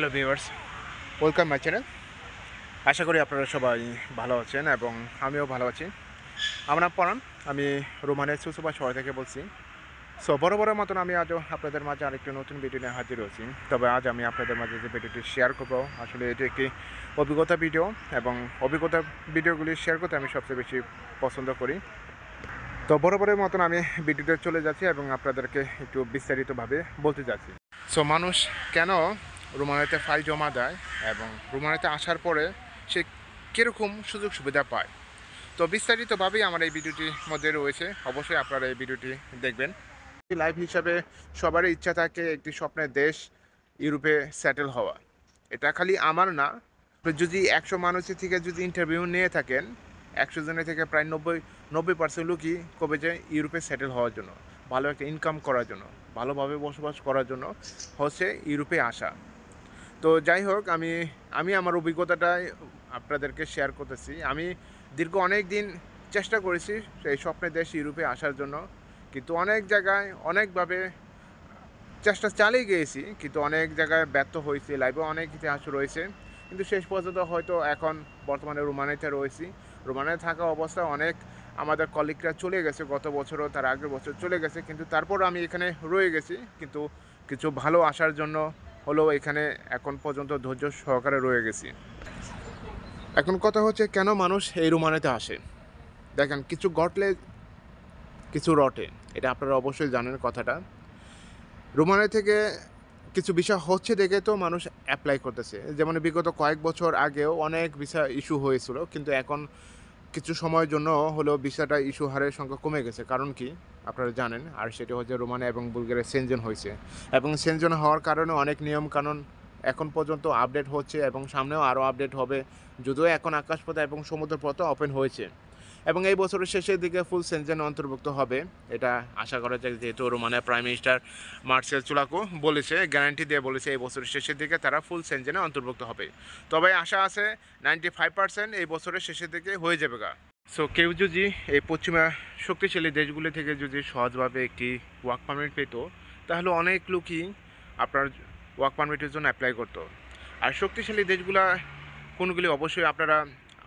hello viewers welcome my channel আশা করি আপনারা সবাই ভালো আছেন এবং আমিও ভালো আছি আমার নাম পরাম আমি রোমানের সুসুবা শহর থেকে বলছি সো বড় বড় মতন আমি আজও আপনাদের মাঝে আরেকটি নতুন ভিডিও নিয়ে হাজির হয়েছি তবে আজ আমি আপনাদের মাঝে যে ভিডিওটি শেয়ার করবো আসলে এটি একটি অভিজ্ঞতা ভিডিও এবং অভিজ্ঞতা ভিডিওগুলি শেয়ার করতে আমি সবচেয়ে বেশি পছন্দ করি তো বড় বড় মতন আমি ভিডিওটা চলে যাচ্ছি এবং আপনাদেরকে একটু বিস্তারিতভাবে বলতে যাচ্ছি সো মানুষ কেন রুমানাতে ফাইল জমা দেয় এবং রুমানাতে আসার পরে সে কীরকম সুযোগ সুবিধা পায় তো বিস্তারিতভাবেই আমার এই ভিডিওটির মধ্যে রয়েছে অবশ্যই আপনারা এই ভিডিওটি দেখবেন লাইফ হিসাবে সবারই ইচ্ছা থাকে একটি স্বপ্নের দেশ ইউরোপে সেটেল হওয়া এটা খালি আমার না যদি একশো মানুষের থেকে যদি ইন্টারভিউ নিয়ে থাকেন একশো জনের থেকে প্রায় নব্বই নব্বই পার্সেন্ট লোকই কবে যে ইউরোপে সেটেল হওয়ার জন্য ভালো একটা ইনকাম করার জন্য ভালোভাবে বসবাস করার জন্য হচ্ছে ইউরোপে আসা তো যাই হোক আমি আমি আমার অভিজ্ঞতাটাই আপনাদেরকে শেয়ার করতেছি আমি দীর্ঘ অনেক দিন চেষ্টা করেছি সেই স্বপ্নের দেশ ইউরোপে আসার জন্য কিন্তু অনেক জায়গায় অনেকভাবে চেষ্টা চালিয়ে গিয়েছি কিন্তু অনেক জায়গায় ব্যর্থ হয়েছে লাইভে অনেক ইতিহাস রয়েছে কিন্তু শেষ পর্যন্ত হয়তো এখন বর্তমানে রোমানিতে রয়েছি রোমানিতে থাকা অবস্থায় অনেক আমাদের কলিগরা চলে গেছে গত বছরও তার আগের বছর চলে গেছে কিন্তু তারপর আমি এখানে রয়ে গেছি কিন্তু কিছু ভালো আসার জন্য হলো এখানে এখন পর্যন্ত ধৈর্য সহকারে রয়ে গেছি এখন কথা হচ্ছে কেন মানুষ এই রুমানেতে আসে দেখেন কিছু ঘটলে কিছু রটে এটা আপনারা অবশ্যই জানেন কথাটা রুমানে থেকে কিছু বিষয় হচ্ছে দেখে তো মানুষ অ্যাপ্লাই করতেছে যেমন বিগত কয়েক বছর আগেও অনেক বিষয় ইস্যু হয়েছিল কিন্তু এখন কিছু সময়ের জন্য হলেও ভিসাটা ইস্যু হারের সংখ্যা কমে গেছে কারণ কি আপনারা জানেন আর সেটি হচ্ছে রোমানিয়া এবং বুলগেরিয়া সেনজন হয়েছে এবং সেনজন হওয়ার কারণে অনেক নিয়ম কানুন এখন পর্যন্ত আপডেট হচ্ছে এবং সামনেও আরও আপডেট হবে যদিও এখন আকাশপথে এবং সমুদ্রপথে ওপেন হয়েছে এবং এই বছরের শেষের দিকে ফুল সেনজেন অন্তর্ভুক্ত হবে এটা আশা করা যায় যেহেতু Romania prime minister Marcel Ciolacu বলেছে গ্যারান্টি দিয়ে বলেছে এই বছরের শেষের দিকে তারা ফুল সেনজেনে অন্তর্ভুক্ত হবে তবে আশা আছে নাইনটি ফাইভ পার্সেন্ট এই বছরের শেষের দিকে হয়ে যাবে গা সো কেউ যদি এই পশ্চিমা শক্তিশালী দেশগুলি থেকে যদি সহজভাবে একটি ওয়ার্ক পারমিট পেত তাহলে অনেক লোকই আপনার ওয়ার্ক পারমিটের জন্য অ্যাপ্লাই করতো আর শক্তিশালী দেশগুলা কোনগুলি অবশ্যই আপনারা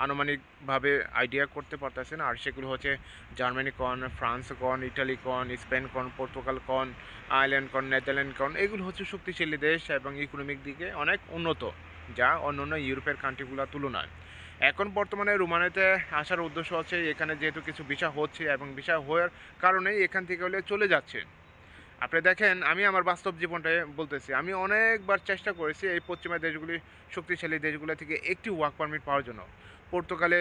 আনুমানিকভাবে আইডিয়া করতে পারতেছেন আর সেগুলো হচ্ছে জার্মানি কন ফ্রান্স কন ইটালি কন স্পেন কন পর্তুগাল কন আয়ারল্যান্ড কন নেদারল্যান্ড কন এগুলো হচ্ছে শক্তিশালী দেশ এবং ইকোনমিক দিকে অনেক উন্নত যা অন্যান্য ইউরোপের কান্ট্রিগুলোর তুলনায় এখন বর্তমানে রোমানিতে আসার উদ্দেশ্য হচ্ছে এখানে যেহেতু কিছু বিষয় হচ্ছে এবং ভিসা হওয়ার কারণেই এখান থেকে হলে চলে যাচ্ছে আপনি দেখেন আমি আমার বাস্তব জীবনটাই বলতেছি আমি অনেকবার চেষ্টা করেছি এই পশ্চিমা দেশগুলি শক্তিশালী দেশগুলো থেকে একটি ওয়ার্ক পারমিট পাওয়ার জন্য পর্তুগালে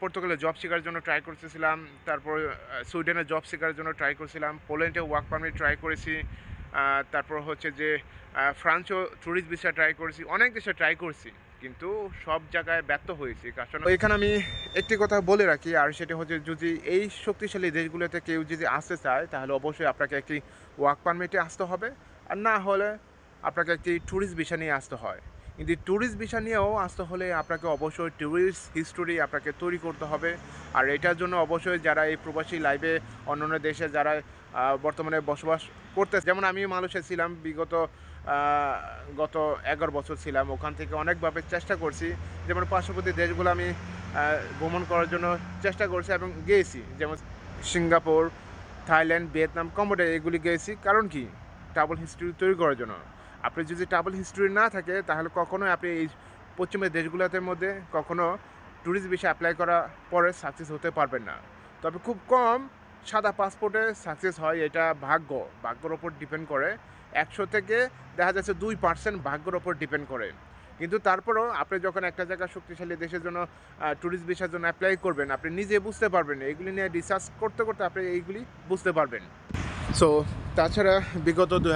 পর্তুগালে জব শেখার জন্য ট্রাই করতেছিলাম তারপর সুইডেনে জব শেখার জন্য ট্রাই করেছিলাম পোল্যান্ডে ওয়ার্ক পারমিট ট্রাই করেছি তারপর হচ্ছে যে ফ্রান্সও ট্যুরিস্ট ভিসা ট্রাই করেছি অনেক দেশে ট্রাই করছি কিন্তু সব জায়গায় ব্যর্থ হয়েছি কারণ এখানে আমি একটি কথা বলে রাখি আর সেটি হচ্ছে যদি এই শক্তিশালী দেশগুলোতে কেউ যদি আসতে চায় তাহলে অবশ্যই আপনাকে একটি ওয়ার্ক পারমিটে আসতে হবে আর না হলে আপনাকে একটি ট্যুরিস্ট ভিসা নিয়ে আসতে হয় কিন্তু ট্যুরিস্ট ভিসা নিয়েও আসতে হলে আপনাকে অবশ্যই ট্যুরিস্ট হিস্টোরি আপনাকে তৈরি করতে হবে আর এটার জন্য অবশ্যই যারা এই প্রবাসী লাইভে অন্য অন্য দেশে যারা বর্তমানে বসবাস করতে যেমন আমি মালয়েশিয়া ছিলাম বিগত গত এগারো বছর ছিলাম ওখান থেকে অনেকভাবে চেষ্টা করছি যেমন পার্শ্ববর্তী দেশগুলো আমি ভ্রমণ করার জন্য চেষ্টা করছি এবং গিয়েছি যেমন সিঙ্গাপুর থাইল্যান্ড ভিয়েতনাম কম্বোডিয়া এগুলি গিয়েছি কারণ কি ট্রাভেল হিস্ট্রি তৈরি করার জন্য আপনি যদি ট্রাভেল হিস্ট্রি না থাকে তাহলে কখনো আপনি এই পশ্চিমের দেশগুলোতে মধ্যে কখনো ট্যুরিস্ট বিষয়ে অ্যাপ্লাই করা পরে সাকসেস হতে পারবেন না তবে খুব কম সাদা পাসপোর্টে সাকসেস হয় এটা ভাগ্য ভাগ্যর ওপর ডিপেন্ড করে একশো থেকে দেখা যাচ্ছে দুই পার্সেন্ট ভাগ্যর ওপর ডিপেন্ড করে কিন্তু তারপরেও আপনি যখন একটা জায়গা শক্তিশালী দেশের জন্য ট্যুরিস্ট ভিসার জন্য অ্যাপ্লাই করবেন আপনি নিজে বুঝতে পারবেন এইগুলি নিয়ে রিসার্চ করতে করতে আপনি এইগুলি বুঝতে পারবেন সো তাছাড়া বিগত দু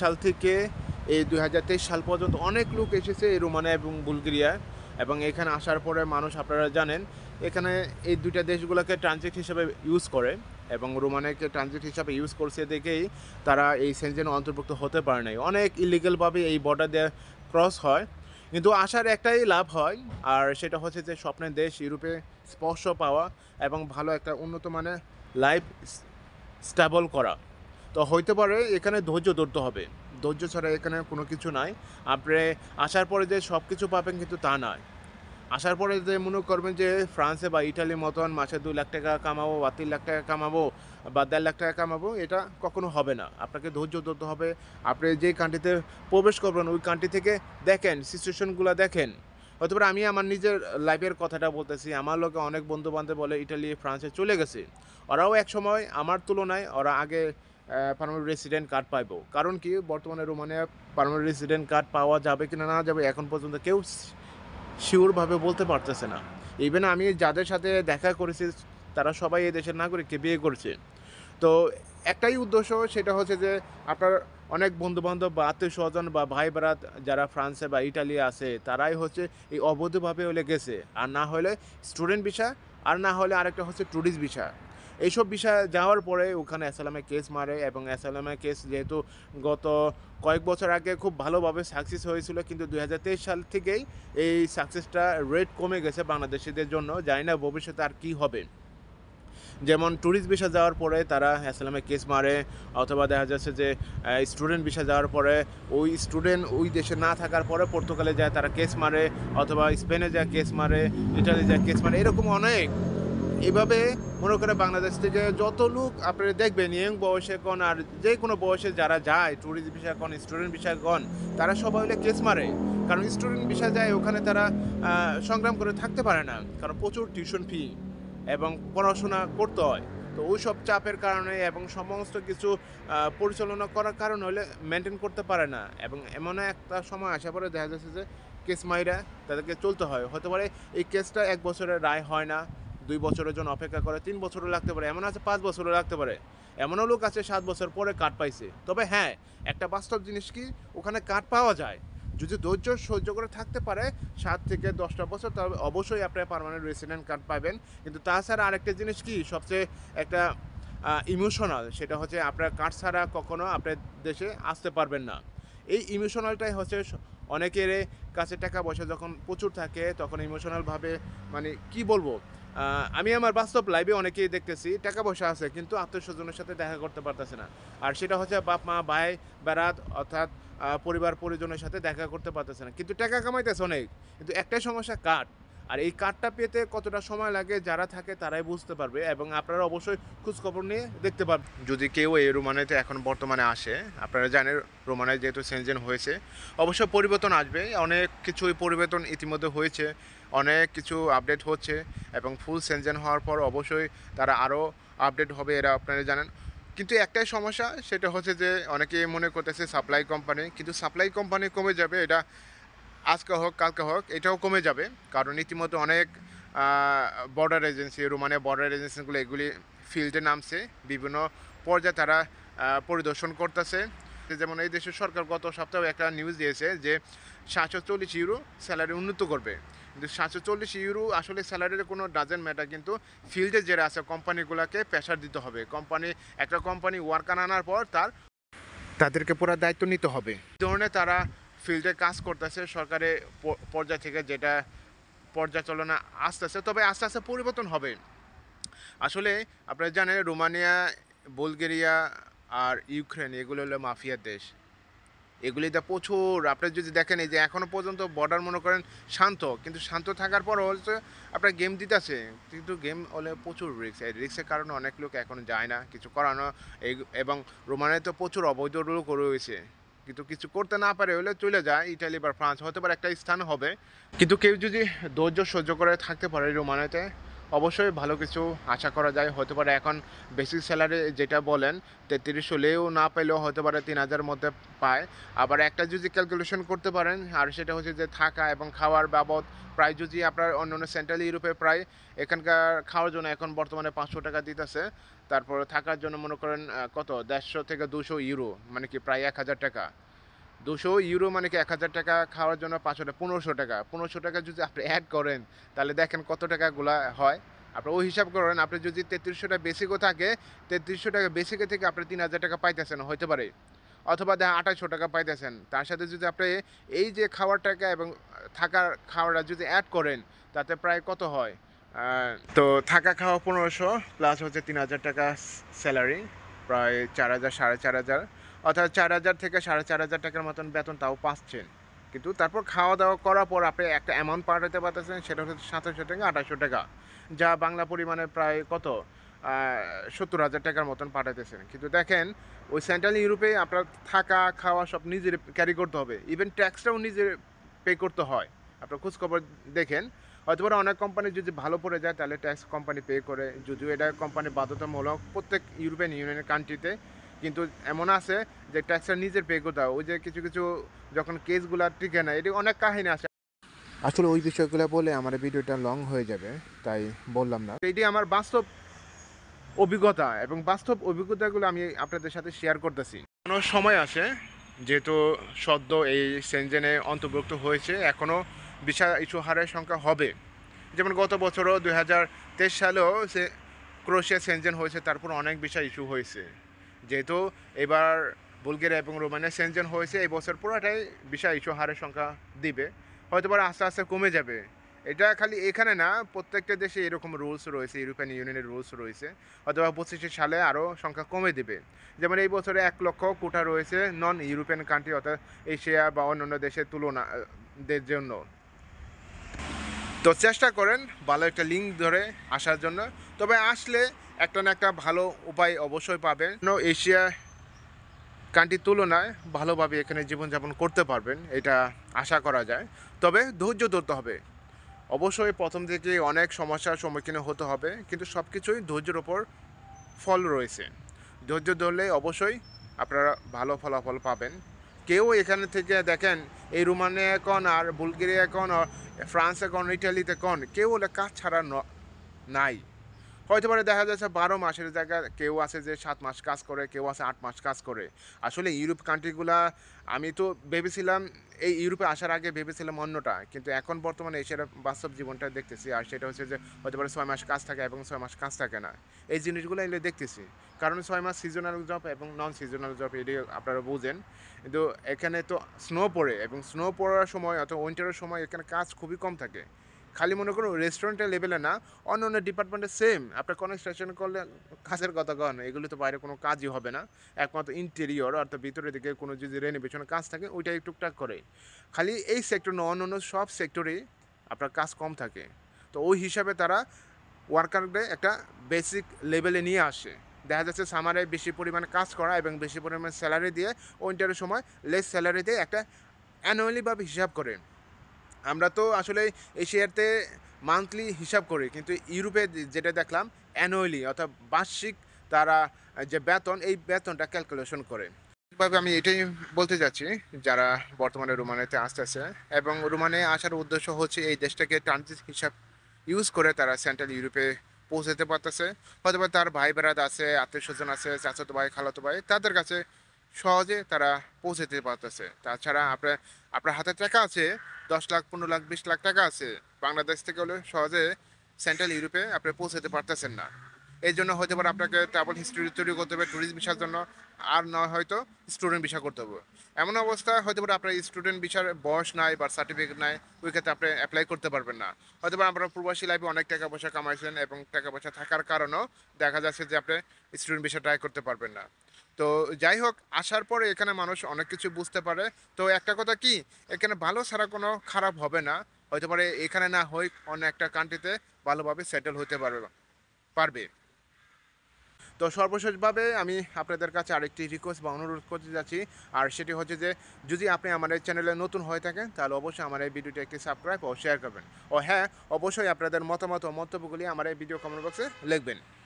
সাল থেকে এই দু সাল পর্যন্ত অনেক লোক এসেছে এই রোমানিয়া এবং বুলগেরিয়া এবং এখানে আসার পরে মানুষ আপনারা জানেন এখানে এই দুইটা দেশগুলোকে ট্রানজিট হিসেবে ইউজ করে এবং রোমানিয়াকে ট্রানজিট হিসাবে ইউজ করছে দেখেই তারা এই সেনজেন অন্তর্ভুক্ত হতে পারে নাই অনেক ইলিগালভাবে এই বর্ডার দিয়ে ক্রস হয় কিন্তু আসার একটাই লাভ হয় আর সেটা হচ্ছে যে স্বপ্নের দেশ ইউরোপে স্পর্শ পাওয়া এবং ভালো একটা উন্নত মানের লাইফ স্টেবল করা তো হইতে পারে এখানে ধৈর্য ধরতে হবে ধৈর্য ছাড়া এখানে কোনো কিছু নাই আপনি আসার পরে যে সব কিছু পাবেন কিন্তু তা নয় আসার পরে যে মনে করবেন যে ফ্রান্সে বা ইটালির মতন মাসে দু লাখ টাকা কামাবো বা তিন লাখ টাকা কামাবো বা দেড় লাখ টাকা কামাবো এটা কখনো হবে না আপনাকে ধৈর্য ধরতে হবে আপনি যে কান্ট্রিতে প্রবেশ করবেন ওই কান্ট্রি থেকে দেখেন সিচুয়েশনগুলো দেখেন পারে আমি আমার নিজের লাইফের কথাটা বলতেছি আমার লোকে অনেক বন্ধু বান্ধব বলে ইটালি ফ্রান্সে চলে গেছে ওরাও এক সময় আমার তুলনায় ওরা আগে পারমানেন্ট রেসিডেন্ট কার্ড পাইব কারণ কি বর্তমানে রোমানিয়া পারমানেন্ট রেসিডেন্ট কার্ড পাওয়া যাবে কি না যাবে এখন পর্যন্ত কেউ শিওরভাবে বলতে পারতেছে না ইভেন আমি যাদের সাথে দেখা করেছি তারা সবাই এই দেশের নাগরিককে বিয়ে করছে তো একটাই উদ্দেশ্য সেটা হচ্ছে যে আপনার অনেক বন্ধুবান্ধব বা আত্মীয় স্বজন বা ভাই বেড়াত যারা ফ্রান্সে বা ইটালি আছে তারাই হচ্ছে এই অবৈধভাবে হলে গেছে আর না হলে স্টুডেন্ট ভিসা আর না হলে আরেকটা হচ্ছে ট্যুরিস্ট ভিসা এইসব বিষয়ে যাওয়ার পরে ওখানে অ্যাসালামে কেস মারে এবং অ্যাসালামে কেস যেহেতু গত কয়েক বছর আগে খুব ভালোভাবে সাকসেস হয়েছিল কিন্তু দুই সাল থেকেই এই সাকসেসটা রেট কমে গেছে বাংলাদেশিদের জন্য জানি না ভবিষ্যতে আর কী হবে যেমন ট্যুরিস্ট ভিসা যাওয়ার পরে তারা আসলামে কেস মারে অথবা দেখা যাচ্ছে যে স্টুডেন্ট ভিসা যাওয়ার পরে ওই স্টুডেন্ট ওই দেশে না থাকার পরে পর্তুগালে যায় তারা কেস মারে অথবা স্পেনে যায় কেস মারে ইটালি যায় কেস মারে এরকম অনেক এভাবে মনে করে বাংলাদেশ থেকে যত লোক আপনারা দেখবেন ইয়ং বয়সে কন আর যে কোনো বয়সে যারা যায় ট্যুরিস্ট বিষয় কন স্টুডেন্ট বিষয় কন তারা সবাই হলে কেস মারে কারণ স্টুডেন্ট বিষয় যায় ওখানে তারা সংগ্রাম করে থাকতে পারে না কারণ প্রচুর টিউশন ফি এবং পড়াশোনা করতে হয় তো ওই সব চাপের কারণে এবং সমস্ত কিছু পরিচালনা করার কারণ হলে মেনটেন করতে পারে না এবং এমন একটা সময় আসার পরে দেখা যাচ্ছে যে কেস মাইরা তাদেরকে চলতে হয় হতে পারে এই কেসটা এক বছরের রায় হয় না দুই বছরের জন্য অপেক্ষা করে তিন বছরও লাগতে পারে এমন আছে পাঁচ বছরও লাগতে পারে এমনও লোক আছে সাত বছর পরে কাঠ পাইছে তবে হ্যাঁ একটা বাস্তব জিনিস কি ওখানে কাঠ পাওয়া যায় যদি ধৈর্য সহ্য করে থাকতে পারে সাত থেকে দশটা বছর তবে অবশ্যই আপনার পারমানেন্ট রেসিডেন্ট কার্ড পাবেন কিন্তু তাছাড়া আরেকটা জিনিস কি সবচেয়ে একটা ইমোশনাল সেটা হচ্ছে আপনার কার্ড ছাড়া কখনো আপনার দেশে আসতে পারবেন না এই ইমোশনালটাই হচ্ছে অনেকের কাছে টাকা পয়সা যখন প্রচুর থাকে তখন ইমোশনালভাবে মানে কি বলবো আমি আমার বাস্তব লাইভে অনেকেই দেখতেছি টাকা পয়সা আছে কিন্তু আত্মীয়স্বজনের সাথে দেখা করতে পারতেছে না আর সেটা হচ্ছে বাপ মা ভাই বেড়াত অর্থাৎ পরিবার পরিজনের সাথে দেখা করতে পারতেছে না কিন্তু টাকা কামাইতেছে অনেক কিন্তু একটাই সমস্যা কাঠ আর এই কার্ডটা পেতে কতটা সময় লাগে যারা থাকে তারাই বুঝতে পারবে এবং আপনারা অবশ্যই খোঁজখবর নিয়ে দেখতে পাবেন যদি কেউ এই রোমানেতে এখন বর্তমানে আসে আপনারা জানেন রোমানে যেহেতু সেনজেন হয়েছে অবশ্য পরিবর্তন আসবে অনেক কিছুই পরিবর্তন ইতিমধ্যে হয়েছে অনেক কিছু আপডেট হচ্ছে এবং ফুল সেনজেন হওয়ার পর অবশ্যই তারা আরও আপডেট হবে এরা আপনারা জানেন কিন্তু একটাই সমস্যা সেটা হচ্ছে যে অনেকে মনে করতেছে সাপ্লাই কোম্পানি কিন্তু সাপ্লাই কোম্পানি কমে যাবে এটা আজকে হোক কালকে হোক এটাও কমে যাবে কারণ ইতিমধ্যে অনেক বর্ডার এজেন্সি রোমানিয়া বর্ডার এজেন্সিগুলো এগুলি ফিল্ডে নামছে বিভিন্ন পর্যায়ে তারা পরিদর্শন করতেছে যেমন এই দেশের সরকার গত সপ্তাহে একটা নিউজ দিয়েছে যে সাতশো চল্লিশ ইউরো স্যালারি উন্নত করবে কিন্তু সাতশো চল্লিশ ইউরো আসলে স্যালারির কোনো ডাজেন্ট ম্যাটার কিন্তু ফিল্ডে যেটা আছে কোম্পানিগুলোকে প্রেশার দিতে হবে কোম্পানি একটা কোম্পানি ওয়ার্কার আনার পর তার তাদেরকে পুরো দায়িত্ব নিতে হবে ধরনের তারা ফিল্ডে কাজ করতেছে সরকারের পর্যায় থেকে যেটা পর্যালোচনা আস্তে আস্তে তবে আস্তে আস্তে পরিবর্তন হবে আসলে আপনারা জানেন রোমানিয়া বুলগেরিয়া আর ইউক্রেন এগুলো হলো মাফিয়ার দেশ এগুলিতে প্রচুর আপনি যদি দেখেন এই যে এখনও পর্যন্ত বর্ডার মনে করেন শান্ত কিন্তু শান্ত থাকার পর হচ্ছে আপনার গেম দিতেছে কিন্তু গেম হলে প্রচুর রিক্স এই রিক্সের কারণে অনেক লোক এখন যায় না কিছু করানো এবং রোমানে তো প্রচুর অবৈধ রোগ রয়েছে কিন্তু কিছু করতে না পারে হলে চলে যায় ইটালি বা ফ্রান্স হতে পারে একটা স্থান হবে কিন্তু কেউ যদি ধৈর্য সহ্য করে থাকতে পারে রোমানেতে অবশ্যই ভালো কিছু আশা করা যায় হতে পারে এখন বেসিক স্যালারি যেটা বলেন তেত্রিশ হলেও না পেলেও হতে পারে তিন হাজার মধ্যে পায় আবার একটা যদি ক্যালকুলেশন করতে পারেন আর সেটা হচ্ছে যে থাকা এবং খাওয়ার বাবদ প্রায় যদি আপনার অন্য অন্য সেন্ট্রাল ইউরোপে প্রায় এখানকার খাওয়ার জন্য এখন বর্তমানে পাঁচশো টাকা দিতেছে তারপর থাকার জন্য মনে করেন কত দেড়শো থেকে দুশো ইউরো মানে কি প্রায় এক হাজার টাকা দুশো ইউরো মানে কি এক হাজার টাকা খাওয়ার জন্য পাঁচশো টাকা পনেরোশো টাকা পনেরোশো টাকা যদি আপনি অ্যাড করেন তাহলে দেখেন কত টাকাগুলো হয় আপনি ওই হিসাব করেন আপনি যদি তেত্রিশশোটা বেসিকও থাকে তেত্রিশশো টাকা বেসিকে থেকে আপনি তিন হাজার টাকা পাইতেছেন হতে পারে অথবা দেখা আঠাশশো টাকা পাইতেছেন তার সাথে যদি আপনি এই যে খাওয়ার টাকা এবং থাকার খাওয়াটা যদি অ্যাড করেন তাতে প্রায় কত হয় তো থাকা খাওয়া পনেরোশো প্লাস হচ্ছে তিন হাজার টাকা স্যালারি প্রায় চার হাজার সাড়ে চার হাজার অর্থাৎ চার হাজার থেকে সাড়ে চার হাজার টাকার মতন বেতন তাও পাচ্ছেন কিন্তু তারপর খাওয়া দাওয়া করার পর আপনি একটা অ্যামাউন্ট পাঠাতে পারতেছেন সেটা হচ্ছে সাতাশশো টাকা আঠাশশো টাকা যা বাংলা পরিমাণে প্রায় কত সত্তর হাজার টাকার মতন পাঠাতেছেন কিন্তু দেখেন ওই সেন্ট্রাল ইউরোপে আপনার থাকা খাওয়া সব নিজের ক্যারি করতে হবে ইভেন ট্যাক্সটাও নিজের পে করতে হয় আপনার খোঁজখবর দেখেন হয়তো অনেক কোম্পানি যদি ভালো পড়ে যায় তাহলে ট্যাক্স কোম্পানি পে করে যদিও এটা কোম্পানি বাধ্যতামূলক প্রত্যেক ইউরোপিয়ান ইউনিয়নের কান্ট্রিতে কিন্তু এমন আছে যে ট্যাক্সের নিজের পে করতে ওই যে কিছু কিছু যখন কেসগুলো টিকে না এটি অনেক কাহিনী আছে আসলে ওই বিষয়গুলো বলে আমার ভিডিওটা লং হয়ে যাবে তাই বললাম না এটি আমার বাস্তব অভিজ্ঞতা এবং বাস্তব অভিজ্ঞতাগুলো আমি আপনাদের সাথে শেয়ার করতেছি কোনো সময় আসে যেহেতু সদ্য এই সেনজেনে অন্তর্ভুক্ত হয়েছে এখনও বিশাল ইস্যু হারের সংখ্যা হবে যেমন গত বছরও দুই সালেও সে ক্রোশিয়া সেনজেন হয়েছে তারপর অনেক বিষয় ইস্যু হয়েছে যেহেতু এবার বুলগেরিয়া এবং রোমানিয়া সেনজন হয়েছে এই বছর পুরোটাই বিষয় ইস্যু হারের সংখ্যা দিবে হয়তো বা আস্তে আস্তে কমে যাবে এটা খালি এখানে না প্রত্যেকটা দেশে এরকম রুলস রয়েছে ইউরোপিয়ান ইউনিয়নের রুলস রয়েছে অথবা পঁচিশে সালে আরও সংখ্যা কমে দেবে যেমন এই বছরে এক লক্ষ কোটা রয়েছে নন ইউরোপিয়ান কান্ট্রি অর্থাৎ এশিয়া বা অন্যান্য দেশের তুলনাদের জন্য তো চেষ্টা করেন ভালো একটা লিঙ্ক ধরে আসার জন্য তবে আসলে একটা না একটা ভালো উপায় অবশ্যই পাবেন এশিয়া কান্ট্রির তুলনায় ভালোভাবে এখানে জীবনযাপন করতে পারবেন এটা আশা করা যায় তবে ধৈর্য ধরতে হবে অবশ্যই প্রথম থেকে অনেক সমস্যার সম্মুখীন হতে হবে কিন্তু সব কিছুই ধৈর্যের ওপর ফল রয়েছে ধৈর্য ধরলে অবশ্যই আপনারা ভালো ফলাফল পাবেন কেউ এখানে থেকে দেখেন এই রোমানিয়া কন আর বুলগেরিয়া কন ফ্রান্সে কন ইটালিতে কন কেউ কাজ ছাড়া নাই হয়তো পারে দেখা যাচ্ছে বারো মাসের জায়গায় কেউ আছে যে সাত মাস কাজ করে কেউ আছে আট মাস কাজ করে আসলে ইউরোপ কান্ট্রিগুলা আমি তো ভেবেছিলাম এই ইউরোপে আসার আগে ভেবেছিলাম অন্যটা কিন্তু এখন বর্তমানে এশিয়ার বাস্তব জীবনটা দেখতেছি আর সেটা হচ্ছে যে হতে পারে ছয় মাস কাজ থাকে এবং ছয় মাস কাজ থাকে না এই জিনিসগুলো এগুলো দেখতেছি কারণ ছয় মাস সিজনাল জব এবং নন সিজনাল জব এটি আপনারা বুঝেন কিন্তু এখানে তো স্নো পড়ে এবং স্নো পড়ার সময় অথবা উইন্টারের সময় এখানে কাজ খুবই কম থাকে খালি মনে করুন রেস্টুরেন্টের লেভেলে না অন্য অন্য ডিপার্টমেন্টে সেম আপনার স্টেশন করলে কাজের কথা কন এগুলো তো বাইরে কোনো কাজই হবে না একমাত্র ইন্টেরিয়র অর্থাৎ ভিতরের দিকে কোনো যদি রেনোভেশনের কাজ থাকে ওইটাই টুকটাক করে খালি এই সেক্টর না অন্য অন্য সব সেক্টরেই আপনার কাজ কম থাকে তো ওই হিসাবে তারা ওয়ার্কারদের একটা বেসিক লেভেলে নিয়ে আসে দেখা যাচ্ছে সামারে বেশি পরিমাণে কাজ করা এবং বেশি পরিমাণে স্যালারি দিয়ে উইন্টারের সময় লেস স্যালারি দিয়ে একটা অ্যানুয়ালিভাবে হিসাব করে আমরা তো আসলে এশিয়াতে মান্থলি হিসাব করি কিন্তু ইউরোপে যেটা দেখলাম অ্যানুয়ালি অর্থাৎ বার্ষিক তারা যে বেতন এই বেতনটা ক্যালকুলেশন করে ভাবে আমি এটাই বলতে যাচ্ছি যারা বর্তমানে রোমানেতে আসতেছে এবং রোমানে আসার উদ্দেশ্য হচ্ছে এই দেশটাকে ট্রানজিট হিসাব ইউজ করে তারা সেন্ট্রাল ইউরোপে পৌঁছাতে পারতেছে অথবা তার ভাই বেড়াত আছে আত্মীয় স্বজন আছে চাচাতো ভাই খালাতো ভাই তাদের কাছে সহজে তারা পৌঁছাতে পারতেছে তাছাড়া আপনার আপনার হাতে টাকা আছে দশ লাখ পনেরো লাখ বিশ লাখ টাকা আছে বাংলাদেশ থেকে হলে সহজে সেন্ট্রাল ইউরোপে আপনি পৌঁছাতে পারতেছেন না এই জন্য হয়তো পারে আপনাকে ট্রাভেল হিস্ট্রি তৈরি করতে হবে ট্যুরিস্ট ভিসার জন্য আর নয় হয়তো স্টুডেন্ট ভিসা করতে হবে এমন অবস্থায় হয়তো পারে আপনার স্টুডেন্ট ভিসার বয়স নাই বা সার্টিফিকেট নাই ওই ক্ষেত্রে আপনি অ্যাপ্লাই করতে পারবেন না হতে পারে আপনার প্রবাসী লাইফে অনেক টাকা পয়সা কামাইছেন এবং টাকা পয়সা থাকার কারণেও দেখা যাচ্ছে যে আপনি স্টুডেন্ট ভিসা ট্রাই করতে পারবেন না তো যাই হোক আসার পরে এখানে মানুষ অনেক কিছু বুঝতে পারে তো একটা কথা কি এখানে ভালো ছাড়া কোনো খারাপ হবে না হয়তো পারে এখানে না হই অন্য একটা কান্ট্রিতে ভালোভাবে সেটেল হতে পারবে পারবে তো সর্বশেষভাবে আমি আপনাদের কাছে আরেকটি রিকোয়েস্ট বা অনুরোধ করতে যাচ্ছি আর সেটি হচ্ছে যে যদি আপনি আমার এই চ্যানেলে নতুন হয়ে থাকেন তাহলে অবশ্যই আমার এই ভিডিওটি একটি সাবস্ক্রাইব ও শেয়ার করবেন ও হ্যাঁ অবশ্যই আপনাদের মতামত ও মন্তব্যগুলি আমার এই ভিডিও কমেন্ট বক্সে লিখবেন